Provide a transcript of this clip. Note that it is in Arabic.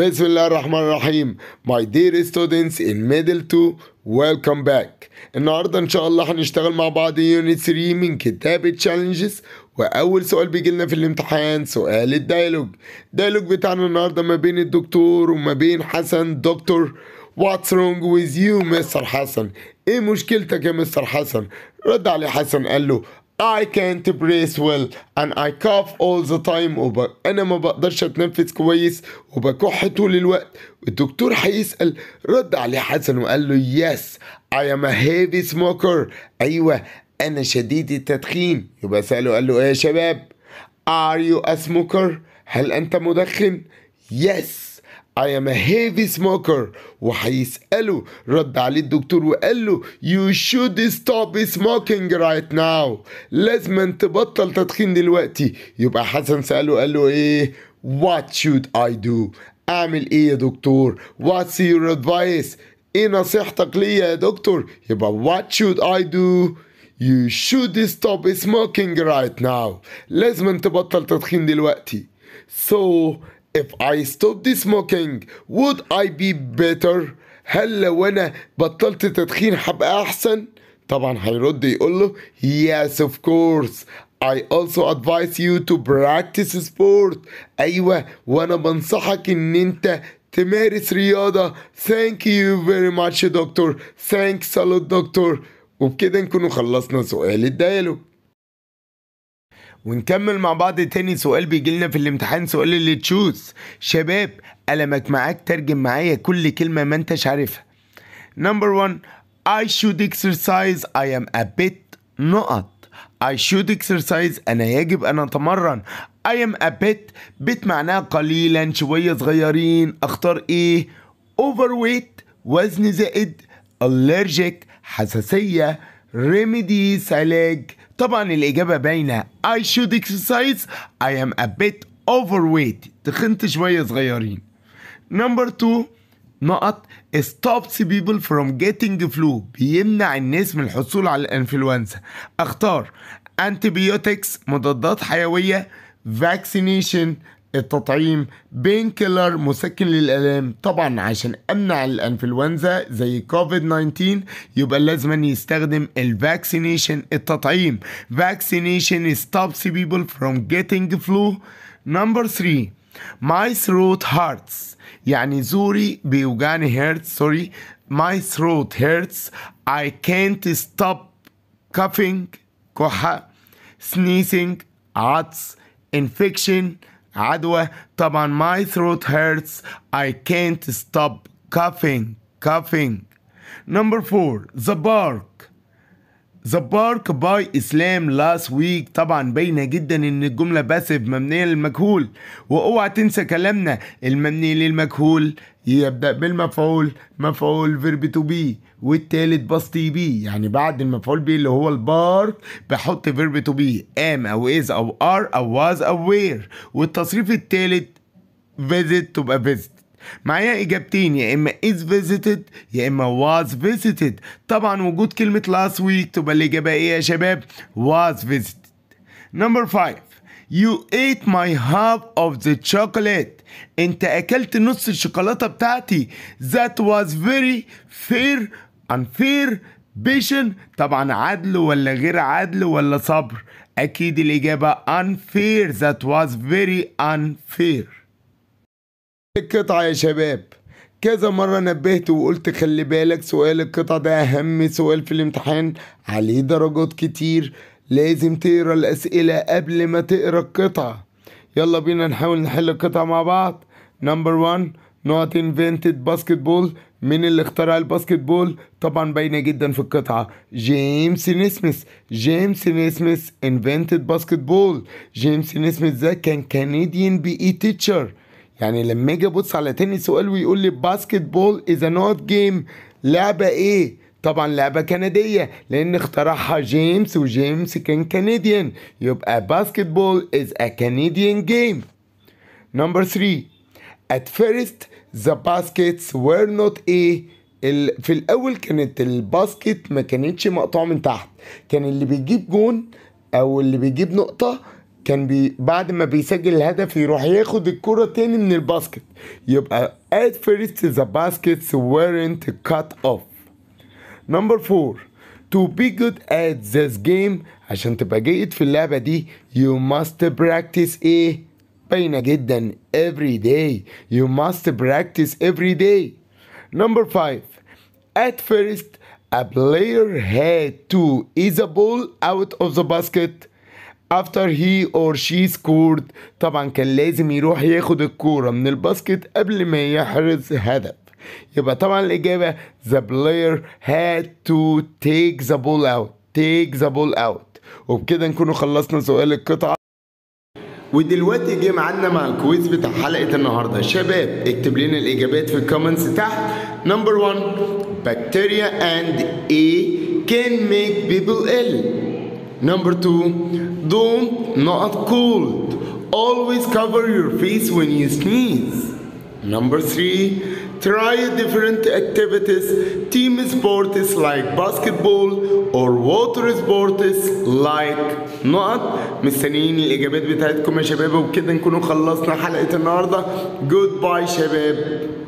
بسم الله الرحمن الرحيم My dear students in middle 2 welcome back النهاردة إن شاء الله هنشتغل مع بعض يونت 3 من كتابة challenges وأول سؤال بيجي لنا في الامتحان سؤال الديالوج الديالوج بتاعنا النهاردة ما بين الدكتور وما بين حسن دكتور What's wrong with you مستر حسن؟ ايه مشكلتك يا مستر حسن؟ رد عليه حسن قال له I can't breathe well and I cough all the time وب... أنا ما بقدرش أتنفس كويس وبكح طول الوقت الدكتور هيسأل رد عليه حسن وقال له yes I am a heavy smoker أيوة أنا شديد التدخين يبقى سأله قال له إيه يا شباب Are you a smoker؟ هل أنت مدخن؟ Yes I am a heavy smoker وهيسأله رد عليه الدكتور وقال له You should stop smoking right now لازم تبطل تدخين دلوقتي يبقى حسن سأله قال له ايه What should I do اعمل ايه يا دكتور What's your advice ايه نصيحتك ليا يا دكتور يبقى What should I do You should stop smoking right now لازم تبطل تدخين دلوقتي So If I stop the smoking would I be better هل لو انا بطلت تدخين هبقى احسن طبعا هيرد يقول له yes of course I also advise you to practice sport أيوة وأنا بنصحك إن أنت تمارس رياضة thank you very much دكتور thanks a lot دكتور وبكده نكون خلصنا سؤال الديالوج ونكمل مع بعض تاني سؤال بيجي لنا في الامتحان سؤال اللي تشوز شباب قلمك معاك ترجم معايا كل كلمة ما انتش عارفها نمبر 1 I should exercise I am a bit نقط I should exercise أنا يجب أن أتمرن I am a bit bit معناها قليلا شوية صغيرين أختار إيه overweight وزن زائد allergic حساسية remedies علاج طبعا الإجابة باينة I should exercise I am a bit overweight تخنت شوية صغيرين نمبر 2 نقط stops people from getting flu بيمنع الناس من الحصول على الانفلونزا اختار antibiotics مضادات حيوية vaccination التطعيم بين كيلر مسكن للآلام طبعا عشان أمنع الأنفلونزا زي كوفيد 19 يبقى لازم يستخدم الفاكسينيشن التطعيم فاكسينيشن stops people from getting flu number 3 my throat hurts يعني زوري بيوجعني هيرتس سوري my throat hurts I can't stop coughing كحة sneezing عطس infection عدوى طبعا my throat hurts I can't stop coughing coughing number four the bark بارك باي اسلام لاست ويك طبعا باينه جدا ان الجمله باسف مبنيه للمجهول واوعى تنسى كلامنا المبني للمجهول يبدا بالمفعول مفعول فيرب تو بي والتالت باستي بي يعني بعد المفعول بي اللي هو البارك بحط فيرب تو بي ام او از او ار او واز او وير والتصريف التالت فيزيت تبقى فيزيت معايا اجابتين يا اما is visited يا اما was visited طبعا وجود كلمة last week تبقى الاجابة ايه يا شباب was visited number 5 You ate my half of the chocolate. انت اكلت نص الشوكولاتة بتاعتي. That was very fair unfair بيشن طبعا عدل ولا غير عدل ولا صبر اكيد الاجابة unfair that was very unfair القطعة يا شباب كذا مرة نبهت وقلت خلي بالك سؤال القطعة ده أهم سؤال في الامتحان عليه درجات كتير لازم تقرا الأسئلة قبل ما تقرا القطعة يلا بينا نحاول نحل القطعة مع بعض نمبر 1 نوت انفنتد باسكت بول مين اللي اخترع الباسكت بول طبعا باينه جدا في القطعه جيمس نيسميث جيمس نيسميث انفنتد باسكت بول جيمس نيسميث ده كان كنديان بي اي تيتشر يعني لما اجي ابص على تاني سؤال ويقول لي باسكت بول از نوت جيم لعبه ايه طبعا لعبة كندية لأن اخترعها جيمس وجيمس كان كنديان يبقى باسكت بول از ا كنديان جيم. نمبر 3 ات فيرست ذا باسكتس وير نوت ايه؟ في الأول كانت الباسكت ما كانتش مقطوعة من تحت كان اللي بيجيب جون أو اللي بيجيب نقطة كان بي بعد ما بيسجل الهدف يروح ياخد الكرة تاني من الباسكت يبقى at first the baskets weren't cut off number four to be good at this game عشان تبقى جيد في اللعبة دي you must practice ايه باينة جدا every day you must practice every day number five at first a player had to ease a ball out of the basket after he or she scored طبعا كان لازم يروح ياخد الكورة من الباسكت قبل ما يحرز هدف يبقى طبعا الإجابة the player had to take the ball out take the ball out وبكده نكون خلصنا سؤال القطعة ودلوقتي جه معانا مع الكويز بتاع حلقة النهاردة شباب اكتب لنا الإجابات في الكومنتس تحت نمبر 1 بكتيريا and A can make people ill Number two, do not cold. Always cover your face when you sneeze. Number three, try different activities, team sports like basketball or water sports like Not. مستنيين الاجابات بتاعتكم يا شباب وبكده نكون خلصنا حلقة النهاردة Goodbye, شباب